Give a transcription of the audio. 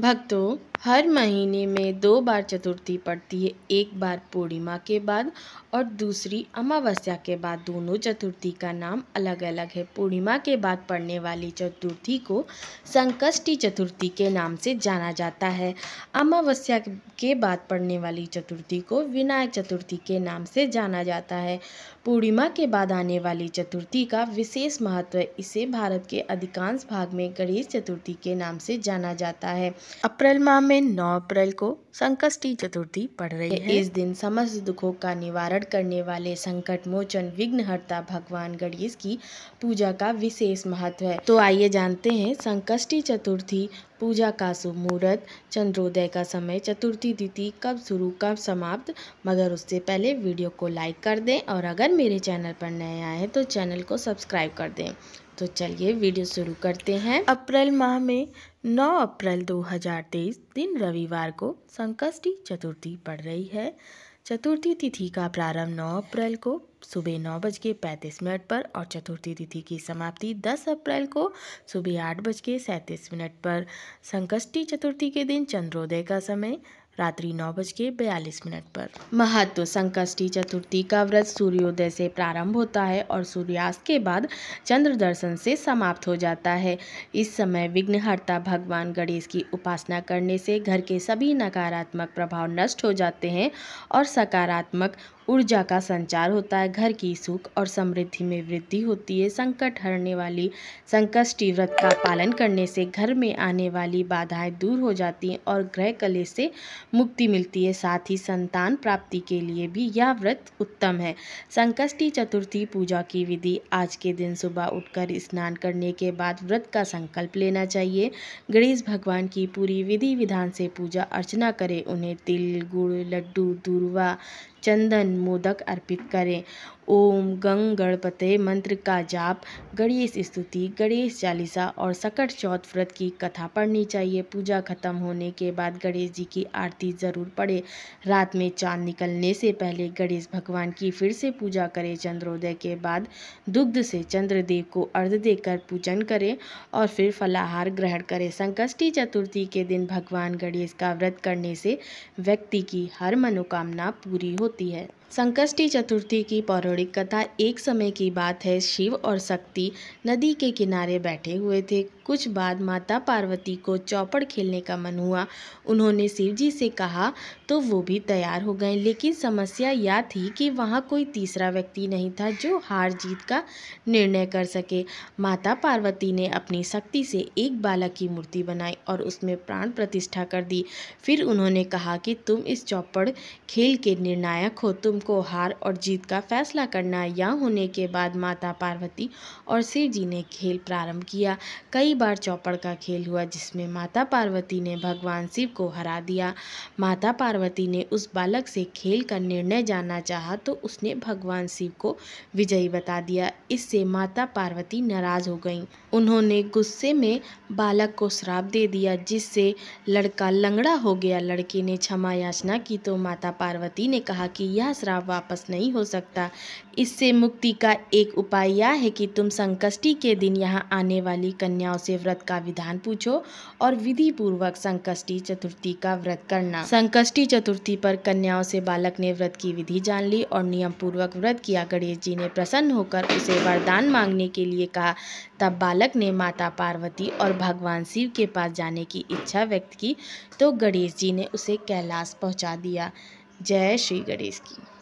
भक्तों हर महीने में दो बार चतुर्थी पड़ती है एक बार पूर्णिमा के बाद और दूसरी अमावस्या के बाद दोनों चतुर्थी का नाम अलग अलग है पूर्णिमा के बाद पड़ने वाली चतुर्थी को संकष्टी चतुर्थी के नाम से जाना जाता है अमावस्या के बाद पड़ने वाली चतुर्थी को विनायक चतुर्थी के नाम से जाना जाता है पूर्णिमा के बाद आने वाली चतुर्थी का विशेष महत्व इसे भारत के अधिकांश भाग में गणेश चतुर्थी के नाम से जाना जाता है अप्रैल माह में में 9 अप्रैल को संकष्टी चतुर्थी पड़ रही है इस दिन समस्त दुखों का निवारण करने वाले संकट मोचन विघ्नहर्ता भगवान गणेश की पूजा का विशेष महत्व है तो आइए जानते हैं संकष्टी चतुर्थी पूजा का शुभ मुहूर्त चंद्रोदय का समय चतुर्थी तिथि कब शुरू कब समाप्त मगर उससे पहले वीडियो को लाइक कर दें और अगर मेरे चैनल पर नए आए हैं तो चैनल को सब्सक्राइब कर दें तो चलिए वीडियो शुरू करते हैं अप्रैल माह में 9 अप्रैल 2023 दिन रविवार को संकष्टी चतुर्थी पड़ रही है चतुर्थी तिथि का प्रारंभ 9 अप्रैल को सुबह नौ बज के पैंतीस मिनट पर और चतुर्थी तिथि की समाप्ति 10 अप्रैल को सुबह आठ बज के सैंतीस मिनट पर संकष्टी चतुर्थी के दिन चंद्रोदय का समय रात्रि नौ बज के बयालीस मिनट पर महत्व संकष्टी चतुर्थी का व्रत सूर्योदय से प्रारंभ होता है और सूर्यास्त के बाद चंद्र दर्शन से समाप्त हो जाता है इस समय विघ्नहर्ता भगवान गणेश की उपासना करने से घर के सभी नकारात्मक प्रभाव नष्ट हो जाते हैं और सकारात्मक ऊर्जा का संचार होता है घर की सुख और समृद्धि में वृद्धि होती है संकट हरने वाली संकष्टी व्रत का पालन करने से घर में आने वाली बाधाएं दूर हो जाती हैं और ग्रह कले से मुक्ति मिलती है साथ ही संतान प्राप्ति के लिए भी यह व्रत उत्तम है संकष्टी चतुर्थी पूजा की विधि आज के दिन सुबह उठकर स्नान करने के बाद व्रत का संकल्प लेना चाहिए गणेश भगवान की पूरी विधि विधान से पूजा अर्चना करें उन्हें तिल गुड़ लड्डू दूरवा चंदन मोदक अर्पित करें ओम गंग गणपते मंत्र का जाप गणेश स्तुति गणेश चालीसा और सकट चौथ व्रत की कथा पढ़नी चाहिए पूजा खत्म होने के बाद गणेश जी की आरती ज़रूर पढ़े रात में चांद निकलने से पहले गणेश भगवान की फिर से पूजा करें चंद्रोदय के बाद दुग्ध से चंद्रदेव को अर्ध देकर पूजन करें और फिर फलाहार ग्रहण करें संकष्टी चतुर्थी के दिन भगवान गणेश का व्रत करने से व्यक्ति की हर मनोकामना पूरी होती है संकष्टी चतुर्थी की पौरो पौराणिक कथा एक समय की बात है शिव और शक्ति नदी के किनारे बैठे हुए थे कुछ बाद माता पार्वती को चौपड़ खेलने का मन हुआ उन्होंने शिव जी से कहा तो वो भी तैयार हो गए लेकिन समस्या यह थी कि वहाँ कोई तीसरा व्यक्ति नहीं था जो हार जीत का निर्णय कर सके माता पार्वती ने अपनी शक्ति से एक बालक की मूर्ति बनाई और उसमें प्राण प्रतिष्ठा कर दी फिर उन्होंने कहा कि तुम इस चौपड़ खेल के निर्णायक हो तुमको हार और जीत का फैसला करना या यह होने के बाद माता पार्वती और शिव जी ने खेल प्रारंभ किया कई बार चौपड़ का खेल हुआ जिसमें माता पार्वती ने भगवान शिव को हरा दिया माता पार्वती पार्वती ने उस बालक से खेल का निर्णय जानना चाहा तो उसने भगवान शिव को विजयी बता दिया इससे माता पार्वती नाराज हो गईं। उन्होंने गुस्से में बालक को श्राप दे दिया जिससे लड़का लंगड़ा हो गया लड़के ने क्षमा याचना की तो माता पार्वती ने कहा कि यह श्राप वापस नहीं हो सकता इससे मुक्ति का एक उपाय यह है कि तुम संकष्टि के दिन यहाँ आने वाली कन्याओं से व्रत का विधान पूछो और विधि पूर्वक संकष्टि चतुर्थी का व्रत करना संकष्टि अक्षय चतुर्थी पर कन्याओं से बालक ने व्रत की विधि जान ली और नियम पूर्वक व्रत किया गणेश जी ने प्रसन्न होकर उसे वरदान मांगने के लिए कहा तब बालक ने माता पार्वती और भगवान शिव के पास जाने की इच्छा व्यक्त की तो गणेश जी ने उसे कैलाश पहुंचा दिया जय श्री गणेश की